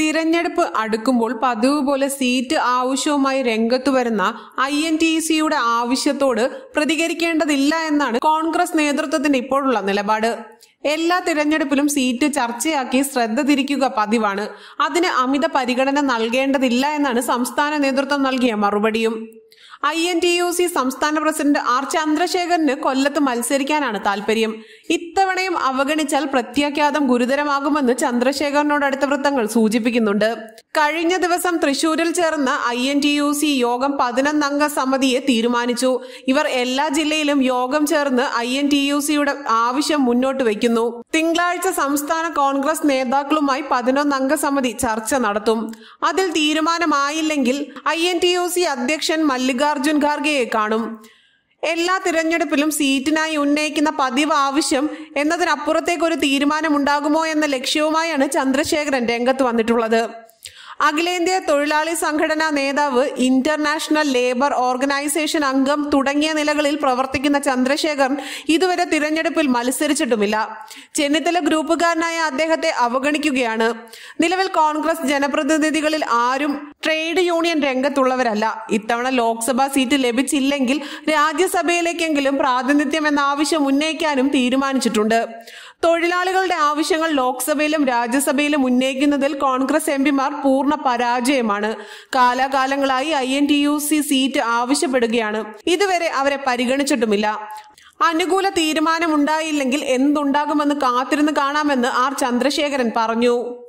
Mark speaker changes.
Speaker 1: തിരഞ്ഞെടുപ്പ് അടുക്കുമ്പോൾ പതിവ് പോലെ സീറ്റ് ആവശ്യവുമായി രംഗത്തു വരുന്ന ഐ എൻ ടി സിയുടെ ആവശ്യത്തോട് പ്രതികരിക്കേണ്ടതില്ല എന്നാണ് കോൺഗ്രസ് നേതൃത്വത്തിന്റെ ഇപ്പോഴുള്ള നിലപാട് എല്ലാ തിരഞ്ഞെടുപ്പിലും സീറ്റ് ചർച്ചയാക്കി ശ്രദ്ധ തിരിക്കുക പതിവാണ് അതിന് അമിത പരിഗണന നൽകേണ്ടതില്ല എന്നാണ് സംസ്ഥാന നേതൃത്വം നൽകിയ മറുപടിയും I N T U C സംസ്ഥാന പ്രസിഡന്റ് ആർ ചന്ദ്രശേഖരന് കൊല്ലത്ത് മത്സരിക്കാനാണ് താല്പര്യം ഇത്തവണയും അവഗണിച്ചാൽ പ്രത്യാഖ്യാതം ഗുരുതരമാകുമെന്ന് ചന്ദ്രശേഖരനോട് അടുത്ത വൃത്തങ്ങൾ സൂചിപ്പിക്കുന്നുണ്ട് കഴിഞ്ഞ ദിവസം തൃശൂരിൽ ചേർന്ന I N T U C യോഗം പതിനൊന്നംഗ സമിതിയെ തീരുമാനിച്ചു ഇവർ എല്ലാ ജില്ലയിലും യോഗം ചേർന്ന് ഐ എൻ ടി യു സിയുടെ ആവശ്യം മുന്നോട്ട് വയ്ക്കുന്നു തിങ്കളാഴ്ച സംസ്ഥാന കോൺഗ്രസ് നേതാക്കളുമായി പതിനൊന്നംഗ സമിതി ചർച്ച നടത്തും അതിൽ തീരുമാനമായില്ലെങ്കിൽ I N T U C അധ്യക്ഷൻ മല്ലികാർ മല്ലികാർജുൻ ഖാർഗെയെ കാണും എല്ലാ തിരഞ്ഞെടുപ്പിലും സീറ്റിനായി ഉന്നയിക്കുന്ന പതിവ് ആവശ്യം എന്നതിനപ്പുറത്തേക്കൊരു തീരുമാനമുണ്ടാകുമോ എന്ന ലക്ഷ്യവുമായാണ് ചന്ദ്രശേഖരൻ രംഗത്ത് വന്നിട്ടുള്ളത് അഖിലേന്ത്യാ തൊഴിലാളി സംഘടനാ നേതാവ് ഇന്റർനാഷണൽ ലേബർ ഓർഗനൈസേഷൻ അംഗം തുടങ്ങിയ നിലകളിൽ പ്രവർത്തിക്കുന്ന ചന്ദ്രശേഖർ ഇതുവരെ തിരഞ്ഞെടുപ്പിൽ മത്സരിച്ചിട്ടുമില്ല ചെന്നിത്തല ഗ്രൂപ്പുകാരനായ അദ്ദേഹത്തെ അവഗണിക്കുകയാണ് നിലവിൽ കോൺഗ്രസ് ജനപ്രതിനിധികളിൽ ആരും ട്രേഡ് യൂണിയൻ രംഗത്തുള്ളവരല്ല ഇത്തവണ ലോക്സഭാ സീറ്റ് ലഭിച്ചില്ലെങ്കിൽ രാജ്യസഭയിലേക്കെങ്കിലും പ്രാതിനിധ്യം എന്ന ആവശ്യം ഉന്നയിക്കാനും തീരുമാനിച്ചിട്ടുണ്ട് തൊഴിലാളികളുടെ ആവശ്യങ്ങൾ ലോക്സഭയിലും രാജ്യസഭയിലും ഉന്നയിക്കുന്നതിൽ കോൺഗ്രസ് എംപിമാർ പൂർണ്ണ പൂർണ്ണ പരാജയമാണ് കാലാകാലങ്ങളായി I N T U C seat ആവശ്യപ്പെടുകയാണ് ഇതുവരെ അവരെ പരിഗണിച്ചിട്ടുമില്ല അനുകൂല തീരുമാനമുണ്ടായില്ലെങ്കിൽ എന്തുണ്ടാകുമെന്ന് കാത്തിരുന്ന് കാണാമെന്ന് ആർ ചന്ദ്രശേഖരൻ പറഞ്ഞു